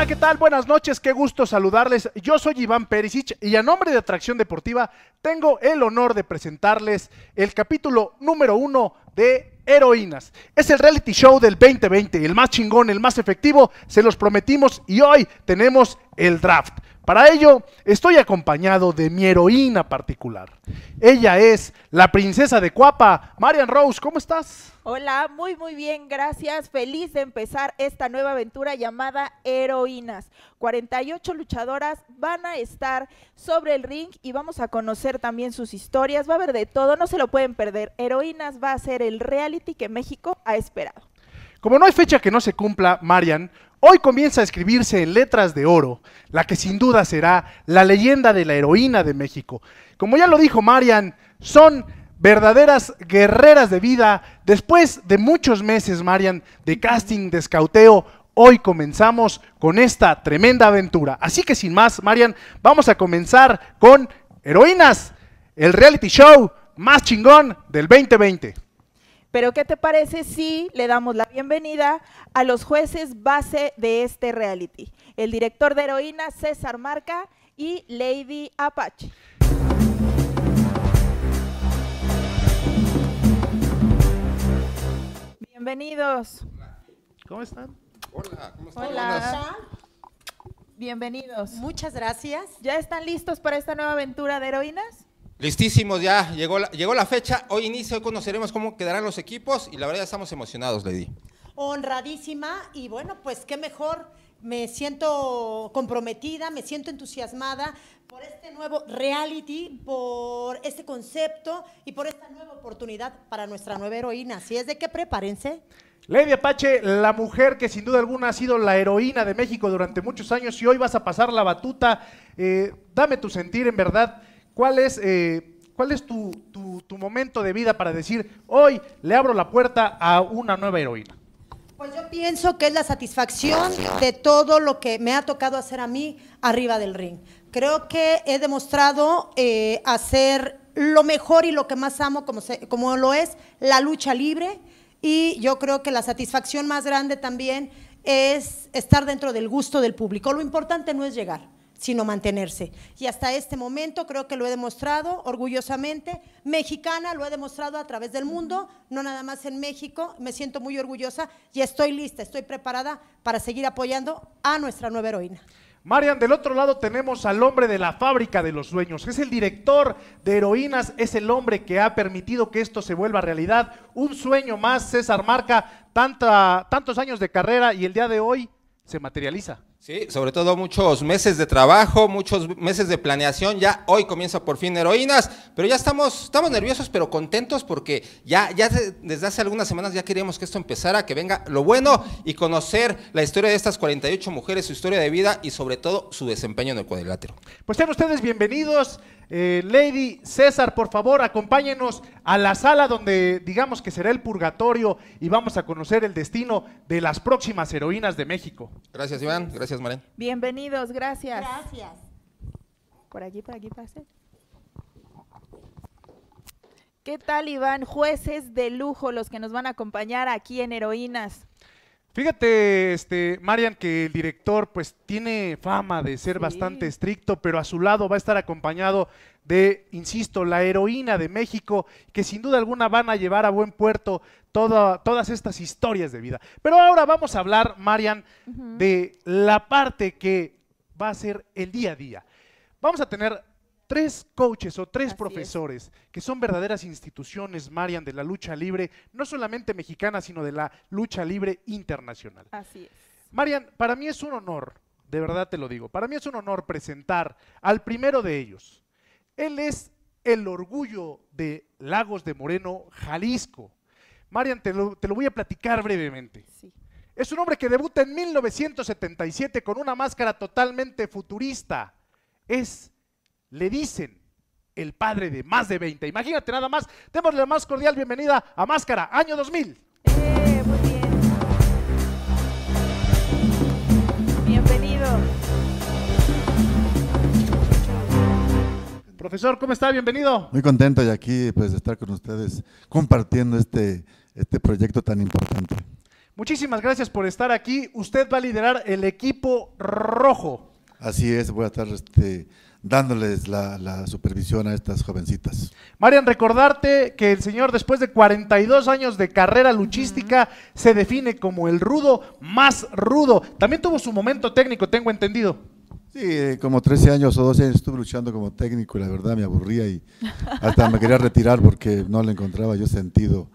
Hola, ¿qué tal? Buenas noches, qué gusto saludarles. Yo soy Iván Perisic y a nombre de Atracción Deportiva tengo el honor de presentarles el capítulo número uno de Heroínas. Es el reality show del 2020, el más chingón, el más efectivo, se los prometimos y hoy tenemos el draft. Para ello, estoy acompañado de mi heroína particular. Ella es la princesa de Cuapa, Marian Rose, ¿cómo estás? Hola, muy muy bien, gracias. Feliz de empezar esta nueva aventura llamada Heroínas. 48 luchadoras van a estar sobre el ring y vamos a conocer también sus historias. Va a haber de todo, no se lo pueden perder. Heroínas va a ser el reality que México ha esperado. Como no hay fecha que no se cumpla, Marian, Hoy comienza a escribirse en letras de oro, la que sin duda será la leyenda de la heroína de México. Como ya lo dijo Marian, son verdaderas guerreras de vida. Después de muchos meses, Marian, de casting, de escauteo, hoy comenzamos con esta tremenda aventura. Así que sin más, Marian, vamos a comenzar con Heroínas, el reality show más chingón del 2020. Pero ¿qué te parece si le damos la bienvenida a los jueces base de este reality? El director de heroínas César Marca y Lady Apache. Bienvenidos. ¿Cómo están? Hola, ¿cómo están? Hola. Bienvenidos. Muchas gracias. ¿Ya están listos para esta nueva aventura de heroínas? Listísimos ya, llegó la, llegó la fecha, hoy inicio, hoy conoceremos cómo quedarán los equipos y la verdad estamos emocionados, Lady. Honradísima y bueno, pues qué mejor, me siento comprometida, me siento entusiasmada por este nuevo reality, por este concepto y por esta nueva oportunidad para nuestra nueva heroína. Así es de qué prepárense. Lady Apache, la mujer que sin duda alguna ha sido la heroína de México durante muchos años y hoy vas a pasar la batuta. Eh, dame tu sentir, en verdad. ¿Cuál es, eh, cuál es tu, momento de vida para decir, hoy le abro la puerta a una nueva heroína? Pues yo pienso que es la satisfacción de todo lo que me ha tocado hacer a mí arriba del ring. Creo que he demostrado eh, hacer lo mejor y lo que más amo como, como lo es la lucha libre y yo creo que la satisfacción más grande también es estar dentro del gusto del público. Lo importante no es llegar, sino mantenerse. Y hasta este momento creo que lo he demostrado orgullosamente, mexicana, lo he demostrado a través del mundo, no nada más en México, me siento muy orgullosa y estoy lista, estoy preparada para seguir apoyando a nuestra nueva heroína. Marian, del otro lado tenemos al hombre de la fábrica de los sueños, es el director de heroínas, es el hombre que ha permitido que esto se vuelva realidad. Un sueño más, César Marca, tantos años de carrera y el día de hoy se materializa. Sí, sobre todo muchos meses de trabajo, muchos meses de planeación. Ya hoy comienza por fin Heroínas, pero ya estamos, estamos nerviosos, pero contentos porque ya, ya desde hace algunas semanas ya queríamos que esto empezara, que venga lo bueno y conocer la historia de estas 48 mujeres, su historia de vida y sobre todo su desempeño en el cuadrilátero. Pues sean ustedes bienvenidos. Eh, Lady César, por favor, acompáñenos a la sala donde digamos que será el purgatorio y vamos a conocer el destino de las próximas heroínas de México. Gracias, Iván. Gracias. Gracias, Marian. Bienvenidos, gracias. Gracias. Por aquí, por aquí pase. ¿Qué tal, Iván? Jueces de lujo los que nos van a acompañar aquí en Heroínas. Fíjate, este, Marian, que el director pues tiene fama de ser bastante estricto, pero a su lado va a estar acompañado de, insisto, la heroína de México, que sin duda alguna van a llevar a buen puerto todas estas historias de vida. Pero ahora vamos a hablar, Marian, de la parte que va a ser el día a día. Vamos a tener tres coaches o tres profesores que son verdaderas instituciones, Marian, de la lucha libre, no solamente mexicana, sino de la lucha libre internacional. Así es. Marian, para mí es un honor, de verdad te lo digo, para mí es un honor presentar al primero de ellos. Él es el orgullo de Lagos de Moreno, Jalisco. Marian, te lo, voy a platicar brevemente. Sí. Es un hombre que debuta en 1977 con una máscara totalmente futurista. Es, le dicen, el padre de más de 20. Imagínate nada más. Démosle la más cordial bienvenida a Máscara, año 2000. Eh, Bienvenido. Profesor, ¿cómo está? Bienvenido. Muy contento de aquí, pues, de estar con ustedes compartiendo este este proyecto tan importante. Muchísimas gracias por estar aquí. Usted va a liderar el equipo rojo. Así es, voy a estar este, dándoles la, supervisión a estas jovencitas. Marian, recordarte que el señor, después de 42 años de carrera luchística, se define como el rudo más rudo. También tuvo su momento técnico, tengo entendido. Sí, como 13 años o 12 años estuve luchando como técnico y la verdad me aburría y hasta me quería retirar porque no le encontraba yo sentido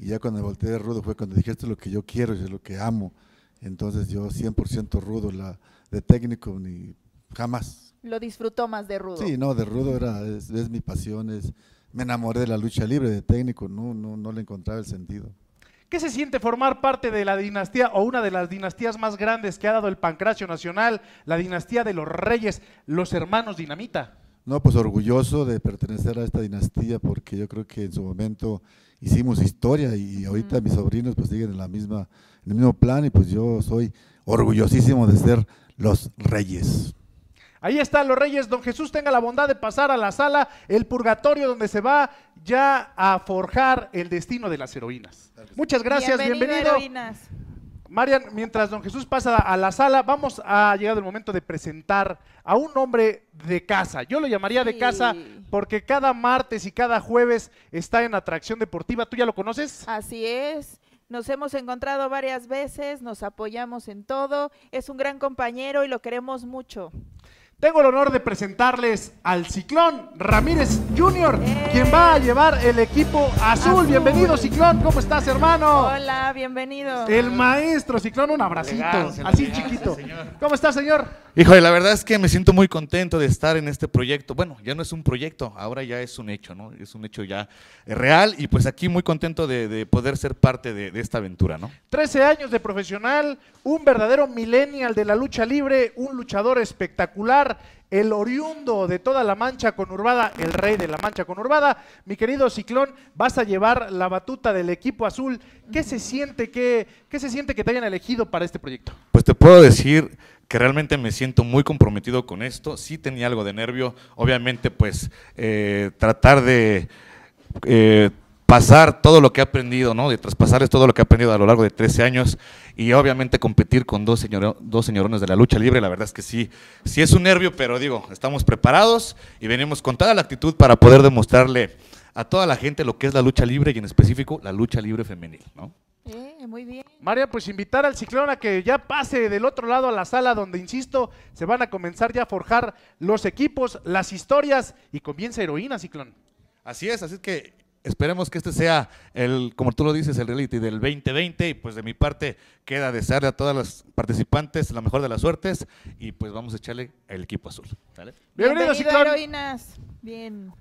y ya cuando me volteé de rudo fue cuando dije, esto es lo que yo quiero, es lo que amo. Entonces yo 100% rudo, la de técnico ni jamás. ¿Lo disfrutó más de rudo? Sí, no, de rudo era, es, es mi pasión, es, me enamoré de la lucha libre, de técnico, no, no, no le encontraba el sentido. ¿Qué se siente formar parte de la dinastía o una de las dinastías más grandes que ha dado el Pancracio Nacional, la dinastía de los reyes, los hermanos Dinamita? No, pues orgulloso de pertenecer a esta dinastía porque yo creo que en su momento hicimos historia y ahorita mis sobrinos pues siguen en, la misma, en el mismo plan y pues yo soy orgullosísimo de ser los reyes. Ahí están los reyes. Don Jesús tenga la bondad de pasar a la sala, el purgatorio donde se va ya a forjar el destino de las heroínas. Muchas gracias, bienvenido. Marian, mientras don Jesús pasa a la sala, vamos a llegar el momento de presentar a un hombre de casa. Yo lo llamaría de casa porque cada martes y cada jueves está en Atracción Deportiva. ¿Tú ya lo conoces? Así es. Nos hemos encontrado varias veces, nos apoyamos en todo. Es un gran compañero y lo queremos mucho. Tengo el honor de presentarles al Ciclón Ramírez Jr., quien va a llevar el equipo azul. Bienvenido, Ciclón. ¿Cómo estás, hermano? Hola, bienvenido. El maestro Ciclón, un abracito, así chiquito. ¿Cómo estás, señor? Híjole, la verdad es que me siento muy contento de estar en este proyecto. Bueno, ya no es un proyecto, ahora ya es un hecho, ¿no? Es un hecho ya real y pues aquí muy contento de, poder ser parte de, esta aventura, ¿no? Trece años de profesional, un verdadero millennial de la lucha libre, un luchador espectacular el oriundo de toda la Mancha Conurbada, el rey de la Mancha Conurbada. Mi querido Ciclón, vas a llevar la batuta del equipo azul. ¿Qué se siente que, se siente que te hayan elegido para este proyecto? Pues te puedo decir que realmente me siento muy comprometido con esto. Sí tenía algo de nervio, obviamente pues eh, tratar de... Eh, pasar todo lo que ha aprendido, ¿no? de traspasarles todo lo que ha aprendido a lo largo de 13 años y obviamente competir con dos, señorones de la lucha libre, la verdad es que sí, sí es un nervio, pero digo, estamos preparados y venimos con toda la actitud para poder demostrarle a toda la gente lo que es la lucha libre y en específico la lucha libre femenil. ¿no? Eh, muy bien. María, pues invitar al ciclón a que ya pase del otro lado a la sala donde, insisto, se van a comenzar ya a forjar los equipos, las historias y comienza heroína, ciclón. Así es, así es que esperemos que este sea el, como tú lo dices, el reality del 2020 y pues de mi parte queda desearle a todas las participantes la mejor de las suertes y pues vamos a echarle el equipo azul. ¿sale? Bienvenidos, Bienvenido, heroínas. Bien.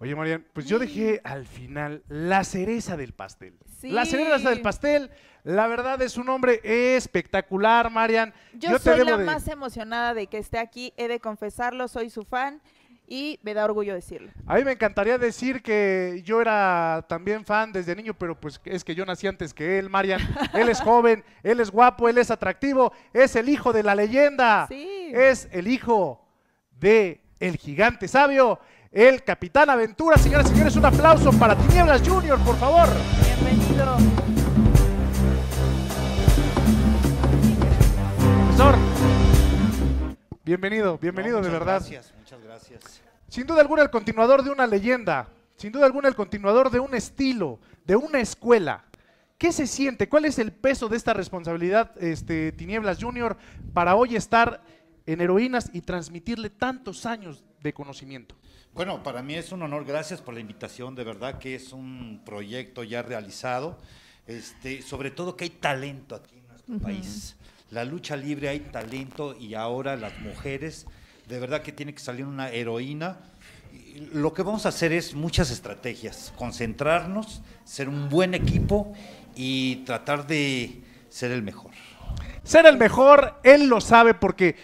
Oye, Marian, pues yo dejé al final la cereza del pastel. Sí. La cereza del pastel, la verdad es un hombre espectacular, Marian. Yo, soy la más emocionada de que esté aquí, he de confesarlo, soy su fan y me da orgullo decirlo. A mí me encantaría decir que yo era también fan desde niño, pero pues es que yo nací antes que él, Marian. Él es joven, él es guapo, él es atractivo, es el hijo de la leyenda. Sí. Es el hijo de el gigante sabio, el capitán Aventura. Señoras y señores, un aplauso para Tinieblas Junior, por favor. Bienvenido. Profesor. Bienvenido, bienvenido de verdad. Gracias. Sin duda alguna el continuador de una leyenda, sin duda alguna el continuador de un estilo, de una escuela. ¿Qué se siente? ¿Cuál es el peso de esta responsabilidad, este, Tinieblas Junior, para hoy estar en Heroínas y transmitirle tantos años de conocimiento? Bueno, para mí es un honor, gracias por la invitación, de verdad que es un proyecto ya realizado, este, sobre todo que hay talento aquí en nuestro país. La lucha libre hay talento y ahora las mujeres de verdad que tiene que salir una heroína. Lo que vamos a hacer es muchas estrategias, concentrarnos, ser un buen equipo y tratar de ser el mejor. Ser el mejor, él lo sabe porque,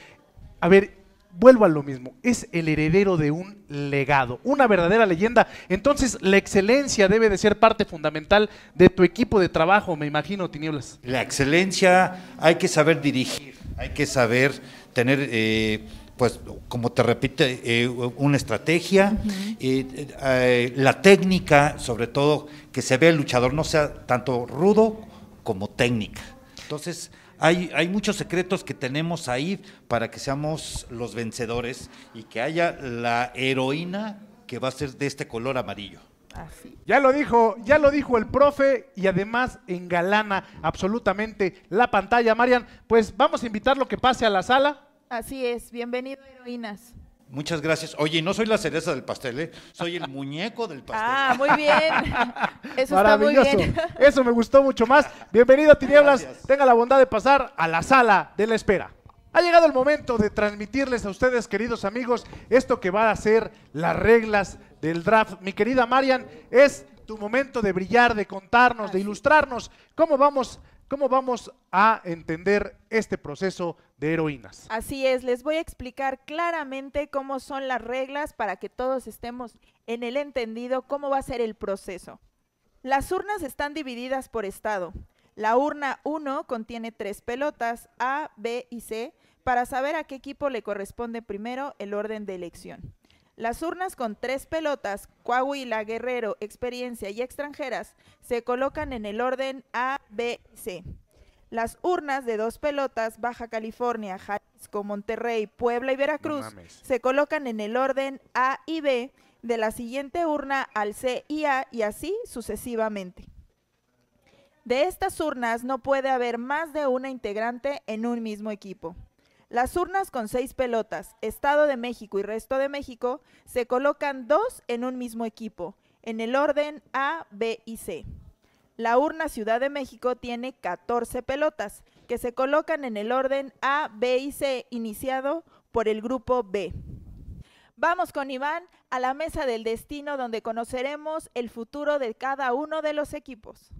a ver, vuelvo a lo mismo, es el heredero de un legado, una verdadera leyenda. Entonces, la excelencia debe de ser parte fundamental de tu equipo de trabajo, me imagino, Tinieblas. La excelencia hay que saber dirigir, hay que saber tener... Eh, pues como te repite, eh, una estrategia, eh, eh, la técnica, sobre todo, que se ve el luchador no sea tanto rudo como técnica. Entonces, hay, hay muchos secretos que tenemos ahí para que seamos los vencedores y que haya la heroína que va a ser de este color amarillo. Así. Ya lo dijo, ya lo dijo el profe y además engalana absolutamente la pantalla, Marian. Pues vamos a invitar lo que pase a la sala. Así es, bienvenido heroínas. Muchas gracias. Oye, no soy la cereza del pastel, ¿eh? soy el muñeco del pastel. Ah, muy bien. Eso está muy bien. Eso me gustó mucho más. Bienvenido a Tinieblas. Tenga la bondad de pasar a la sala de la espera. Ha llegado el momento de transmitirles a ustedes, queridos amigos, esto que van a ser las reglas del draft. Mi querida Marian, es tu momento de brillar, de contarnos, de ilustrarnos cómo vamos, cómo vamos a entender este proceso heroínas. Así es, les voy a explicar claramente cómo son las reglas para que todos estemos en el entendido cómo va a ser el proceso. Las urnas están divididas por estado. La urna 1 contiene tres pelotas, A, B y C, para saber a qué equipo le corresponde primero el orden de elección. Las urnas con tres pelotas, Coahuila, Guerrero, Experiencia y extranjeras, se colocan en el orden A, B y C. Las urnas de dos pelotas, Baja California, Jalisco, Monterrey, Puebla y Veracruz, se colocan en el orden A y B, de la siguiente urna al C y A y así sucesivamente. De estas urnas no puede haber más de una integrante en un mismo equipo. Las urnas con seis pelotas, Estado de México y Resto de México, se colocan dos en un mismo equipo, en el orden A, B y C. La urna Ciudad de México tiene 14 pelotas que se colocan en el orden A, B y C iniciado por el grupo B. Vamos con Iván a la mesa del destino donde conoceremos el futuro de cada uno de los equipos.